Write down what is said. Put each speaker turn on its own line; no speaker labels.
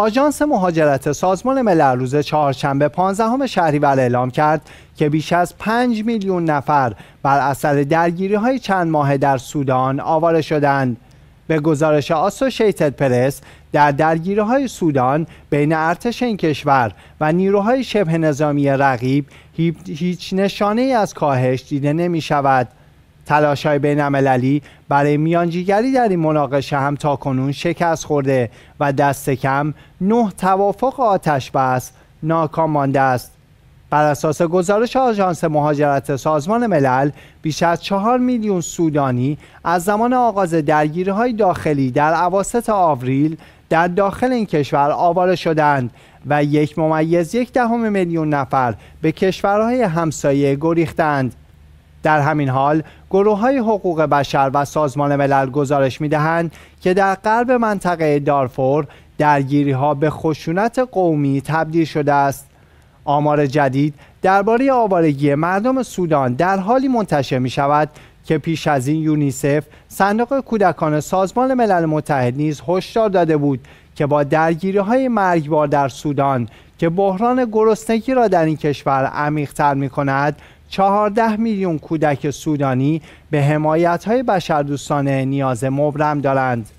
آژانس مهاجرت سازمان ملل روز چهارشنبه 15 شهریور اعلام کرد که بیش از 5 میلیون نفر بر اثر درگیری های چند ماه در سودان آواره شدند. به گزارش آسوشیتد پرس در درگیری های سودان بین ارتش این کشور و نیروهای شبه نظامی رقیب هیچ نشانه ای از کاهش دیده نمی شود. تلاش های بین برای میانجیگری در این مناقشه هم تاکنون شکست خورده و دست کم نه توافق آتش بس ناکام مانده است بر اساس گزارش آژانس مهاجرت سازمان ملل بیش از چهار میلیون سودانی از زمان آغاز درگیری های داخلی در عواست آوریل در داخل این کشور آواره شدند و یک ممیز یک دهم میلیون نفر به کشورهای همسایه گریختند در همین حال گروه های حقوق بشر و سازمان ملل گزارش می دهند که در قلب منطقه دارفور درگیری ها به خشونت قومی تبدیل شده است آمار جدید درباره آوارگی مردم سودان در حالی منتشر می شود که پیش از این یونیسف صندوق کودکان سازمان ملل متحد نیز هشدار داده بود که با درگیری های مرگبار در سودان که بحران گرسنگی را در این کشور تر می کند 14 میلیون کودک سودانی به حمایت های بشردوستانه نیاز مبرم دارند.